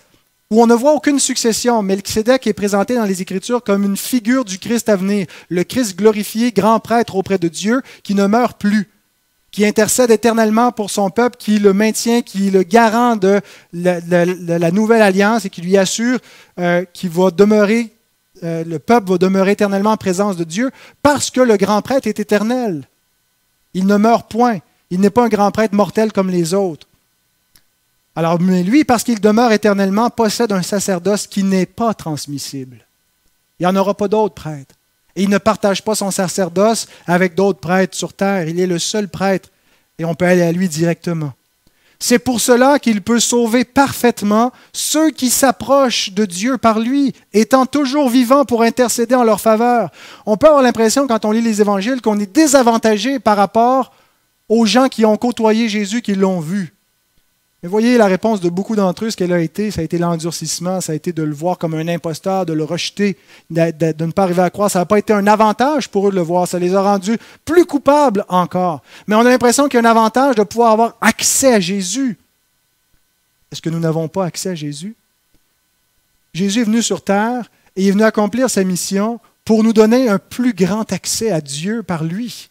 où on ne voit aucune succession. Melchisédek est présenté dans les Écritures comme une figure du Christ à venir, le Christ glorifié, grand prêtre auprès de Dieu, qui ne meurt plus qui intercède éternellement pour son peuple, qui le maintient, qui le garant de la, nouvelle alliance et qui lui assure euh, qu'il va demeurer, euh, le peuple va demeurer éternellement en présence de Dieu, parce que le grand prêtre est éternel. Il ne meurt point. Il n'est pas un grand prêtre mortel comme les autres. Alors, mais lui, parce qu'il demeure éternellement, possède un sacerdoce qui n'est pas transmissible. Il n'y en aura pas d'autres prêtres. Et il ne partage pas son sacerdoce avec d'autres prêtres sur terre. Il est le seul prêtre et on peut aller à lui directement. C'est pour cela qu'il peut sauver parfaitement ceux qui s'approchent de Dieu par lui, étant toujours vivant pour intercéder en leur faveur. On peut avoir l'impression, quand on lit les évangiles, qu'on est désavantagé par rapport aux gens qui ont côtoyé Jésus, qui l'ont vu. Mais voyez la réponse de beaucoup d'entre eux, ce qu'elle a été, ça a été l'endurcissement, ça a été de le voir comme un imposteur, de le rejeter, de, ne pas arriver à croire. Ça n'a pas été un avantage pour eux de le voir, ça les a rendus plus coupables encore. Mais on a l'impression qu'il y a un avantage de pouvoir avoir accès à Jésus. Est-ce que nous n'avons pas accès à Jésus? Jésus est venu sur terre et il est venu accomplir sa mission pour nous donner un plus grand accès à Dieu par lui.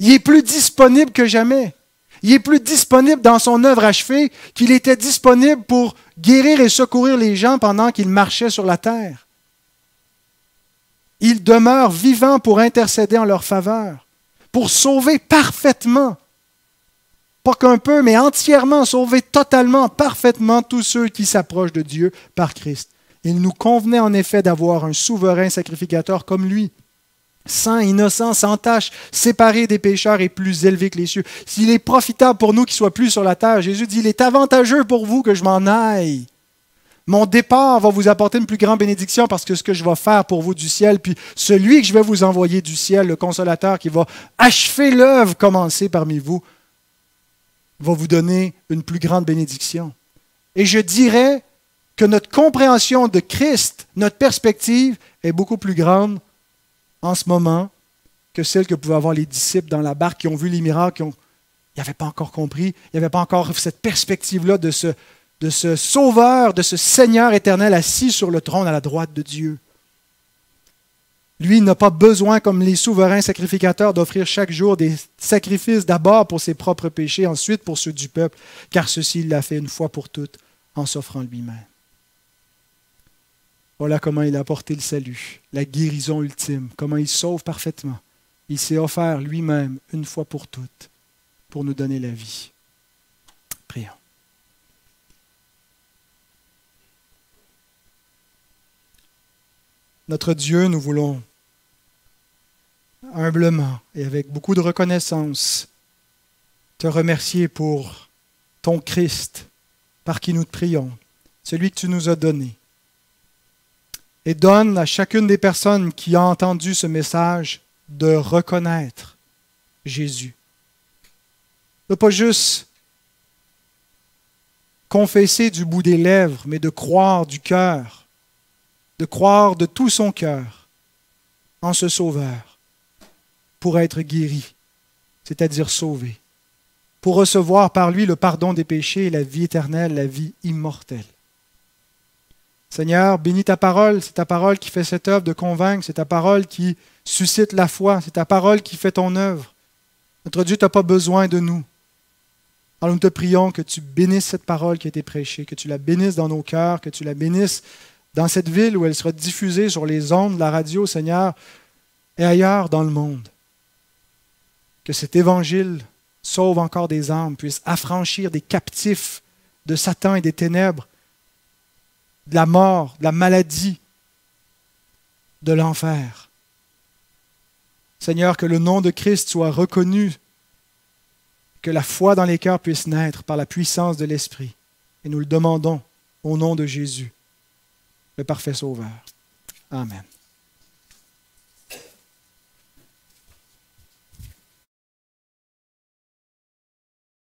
Il est plus disponible que jamais. Il est plus disponible dans son œuvre achevée qu'il était disponible pour guérir et secourir les gens pendant qu'il marchait sur la terre. Il demeure vivant pour intercéder en leur faveur, pour sauver parfaitement, pas qu'un peu, mais entièrement, sauver totalement, parfaitement tous ceux qui s'approchent de Dieu par Christ. Il nous convenait en effet d'avoir un souverain sacrificateur comme lui saint, innocent, sans tâche, séparé des pécheurs et plus élevé que les cieux. S'il est profitable pour nous qu'il soit plus sur la terre, Jésus dit, il est avantageux pour vous que je m'en aille. Mon départ va vous apporter une plus grande bénédiction parce que ce que je vais faire pour vous du ciel, puis celui que je vais vous envoyer du ciel, le consolateur qui va achever l'œuvre commencée parmi vous, va vous donner une plus grande bénédiction. Et je dirais que notre compréhension de Christ, notre perspective est beaucoup plus grande en ce moment que celle que pouvaient avoir les disciples dans la barque qui ont vu les miracles, qui ils n'avaient pas encore compris, ils n'avaient pas encore cette perspective-là de ce, de ce Sauveur, de ce Seigneur éternel assis sur le trône à la droite de Dieu. Lui n'a pas besoin, comme les souverains sacrificateurs, d'offrir chaque jour des sacrifices d'abord pour ses propres péchés, ensuite pour ceux du peuple, car ceci il l'a fait une fois pour toutes en s'offrant lui-même. Voilà comment il a apporté le salut, la guérison ultime, comment il sauve parfaitement. Il s'est offert lui-même une fois pour toutes pour nous donner la vie. Prions. Notre Dieu, nous voulons humblement et avec beaucoup de reconnaissance te remercier pour ton Christ par qui nous te prions, celui que tu nous as donné et donne à chacune des personnes qui a entendu ce message de reconnaître Jésus. De pas juste confesser du bout des lèvres, mais de croire du cœur, de croire de tout son cœur en ce Sauveur pour être guéri, c'est-à-dire sauvé, pour recevoir par lui le pardon des péchés et la vie éternelle, la vie immortelle. Seigneur, bénis ta parole, c'est ta parole qui fait cette œuvre de convaincre, c'est ta parole qui suscite la foi, c'est ta parole qui fait ton œuvre. Notre Dieu, n'a pas besoin de nous. Alors nous te prions que tu bénisses cette parole qui a été prêchée, que tu la bénisses dans nos cœurs, que tu la bénisses dans cette ville où elle sera diffusée sur les ondes de la radio, Seigneur, et ailleurs dans le monde. Que cet évangile sauve encore des âmes, puisse affranchir des captifs de Satan et des ténèbres de la mort, de la maladie, de l'enfer. Seigneur, que le nom de Christ soit reconnu, que la foi dans les cœurs puisse naître par la puissance de l'Esprit. Et nous le demandons au nom de Jésus, le parfait Sauveur. Amen.